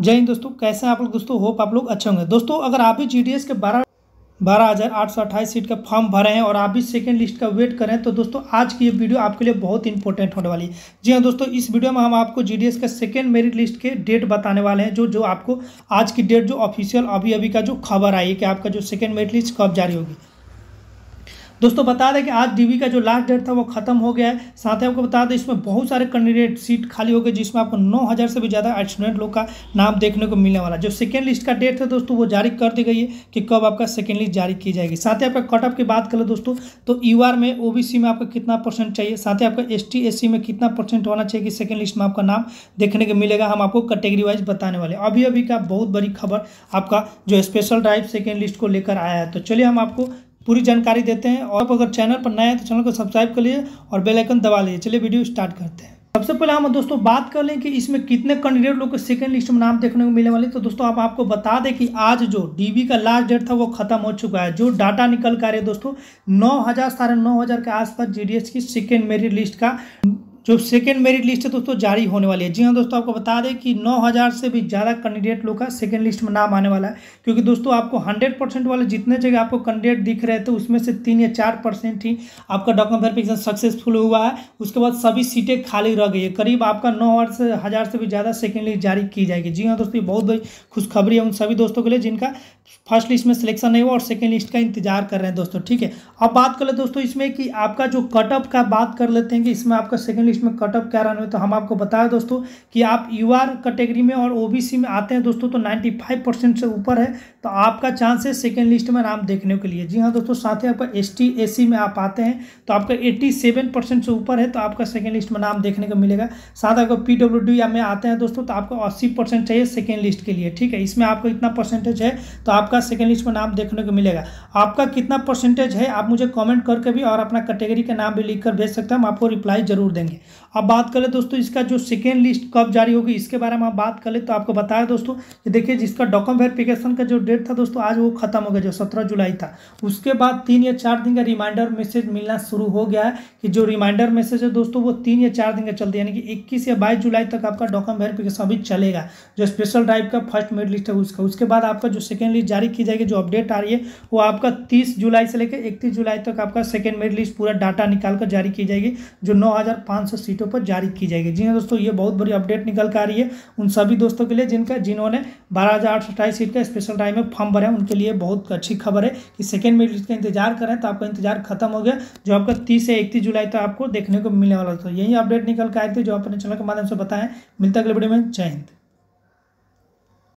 जय हिंद दोस्तों कैसे हैं आप लोग दोस्तों होप आप लोग अच्छे होंगे दोस्तों अगर आप भी जीडीएस के बारह बारह हज़ार आठ सौ अट्ठाईस सीट का फॉर्म भरे हैं और आप भी सेकेंड लिस्ट का वेट करें तो दोस्तों आज की ये वीडियो आपके लिए बहुत इंपॉर्टेंट होने वाली है जी हाँ दोस्तों इस वीडियो में हम आपको एस का सेकेंड मेरिट लिस्ट के डेट बताने वाले हैं जो जो आपको आज की डेट जो ऑफिशियल अभी अभी का जो खबर आई है कि आपका जो सेकेंड मेरिट लिस्ट कब जारी होगी दोस्तों बता दें कि आज डीवी का जो लास्ट डेट था वो खत्म हो गया है साथ ही आपको बता दें इसमें बहुत सारे कैंडिडेट सीट खाली हो गए जिसमें आपको नौ हज़ार से भी ज़्यादा स्टूडेंट लोग का नाम देखने को मिलने वाला जो सेकेंड लिस्ट का डेट था दोस्तों वो जारी कर दी गई है कि कब आपका सेकेंड लिस्ट जारी की जाएगी साथ ही आपका कटअप की बात करें दोस्तों तो यू में ओ में आपका कितना परसेंट चाहिए साथ ही आपका एस टी में कितना परसेंट होना चाहिए कि सेकेंड लिस्ट में आपका नाम देखने को मिलेगा हम आपको कैटेगरी वाइज बताने वाले अभी अभी का बहुत बड़ी खबर आपका जो स्पेशल ड्राइव सेकेंड लिस्ट को लेकर आया है तो चलिए हम आपको पूरी जानकारी देते हैं और अगर चैनल पर नए हैं तो चैनल को सब्सक्राइब कर लिए और बेलाइकन दबा लिए चलिए वीडियो स्टार्ट करते हैं सबसे पहले हम दोस्तों बात कर लें कि इसमें कितने कैंडिडेट लोग को सेकंड लिस्ट में नाम देखने को मिलने वाले तो दोस्तों आप आपको बता दें कि आज जो डीबी का लास्ट डेट था वो खत्म हो चुका है जो डाटा निकल कर रहे दोस्तों नौ हज़ार साढ़े नौ हज़ार के आसपास जीडीएस की सेकंड मेरिट लिस्ट का जो सेकेंड मेरिट लिस्ट है दोस्तों जारी होने वाली है जी हाँ दोस्तों आपको बता दें कि 9000 से भी ज़्यादा कैंडिडेट लोग का सेकेंड लिस्ट में नाम आने वाला है क्योंकि दोस्तों आपको 100 परसेंट वाले जितने जगह आपको कैंडिडेट दिख रहे थे उसमें से तीन या चार परसेंट ही आपका डॉक्यूमेंट वेरिफिकेशन सक्सेसफुल हुआ है उसके बाद सभी सीटें खाली रह गई है करीब आपका नौ से हज़ार से भी ज़्यादा सेकेंड लिस्ट जारी की जाएगी जी हाँ दोस्तों ये बहुत बड़ी खुशखबरी है उन सभी दोस्तों के लिए जिनका फर्स्ट लिस्ट में सिलेक्शन नहीं हुआ और सेकेंड लिस्ट का इंतजार कर रहे हैं दोस्तों ठीक है अब बात कर ले दोस्तों इसमें कि आपका जो कटअप का बात कर लेते हैं कि इसमें आपका सेकेंड लिस्ट लिस्ट में कट ऑफ क्या रन हुए तो हम आपको बताया दोस्तों कि आप यू आर कैटेगरी में और ओबीसी में आते हैं दोस्तों तो नाइन्टी से ऊपर है तो आपका चांस है सेकेंड लिस्ट में नाम देखने के लिए जी हाँ दोस्तों साथ ही आपका एस टी में आप आते हैं तो आपका एट्टी से ऊपर है तो आपका सेकेंड लिस्ट में नाम देखने को मिलेगा साथ आपका पी या में आते हैं दोस्तों तो आपको अस्सी चाहिए सेकेंड लिस्ट के लिए ठीक है इसमें आपको इतना परसेंटेज है तो आपका सेकेंड लिस्ट में नाम देखने को मिलेगा आपका कितना परसेंटेज है आप मुझे कमेंट करके भी और अपना कैटेगरी का नाम भी लिखकर भेज सकते हैं हम आपको रिप्लाई जरूर देंगे हैं अब बात करें दोस्तों इसका जो सेकेंड लिस्ट कब जारी होगी इसके बारे में आप बात कर ले तो आपको बताया दोस्तों देखिए जिसका डॉक्यूमेंट वेरिफिकेशन का जो डेट था दोस्तों आज वो खत्म हो गया जो सत्रह जुलाई था उसके बाद तीन या चार दिन का रिमाइंडर मैसेज मिलना शुरू हो गया है कि जो रिमाइंडर मैसेज है दोस्तों वो तीन या चार दिन का चलते यानी कि इक्कीस या बाईस जुलाई तक आपका डॉक्यूमेंट वेरिफिकेशन अभी चलेगा जो स्पेशल ड्राइव का फर्स्ट मेड लिस्ट है उसका उसके बाद आपका जो सेकेंड लिस्ट जारी की जाएगी जो अपडेट आ रही है वो आपका तीस जुलाई से लेकर इकतीस जुलाई तक आपका सेकेंड मेड लिस्ट पूरा डाटा निकाल कर जारी की जाएगी जो नौ सौ सीटों पर जारी की जाएगी जी हाँ दोस्तों ये बहुत बड़ी अपडेट निकल कर आ रही है उन सभी दोस्तों के लिए जिनका जिन्होंने बारह हज़ार आठ सौ सीट का स्पेशल टाइम में फॉर्म भरा है उनके लिए बहुत अच्छी खबर है कि सेकेंड मेरिट का इंतजार करें तो आपका इंतजार खत्म हो गया जो आपका तीस से इकतीस जुलाई तक आपको देखने को मिलने वाला था यही अपडेट निकल कर आए थे जो अपने चैनल के माध्यम से बताएं मिलता अगले वीडियो में जय हिंद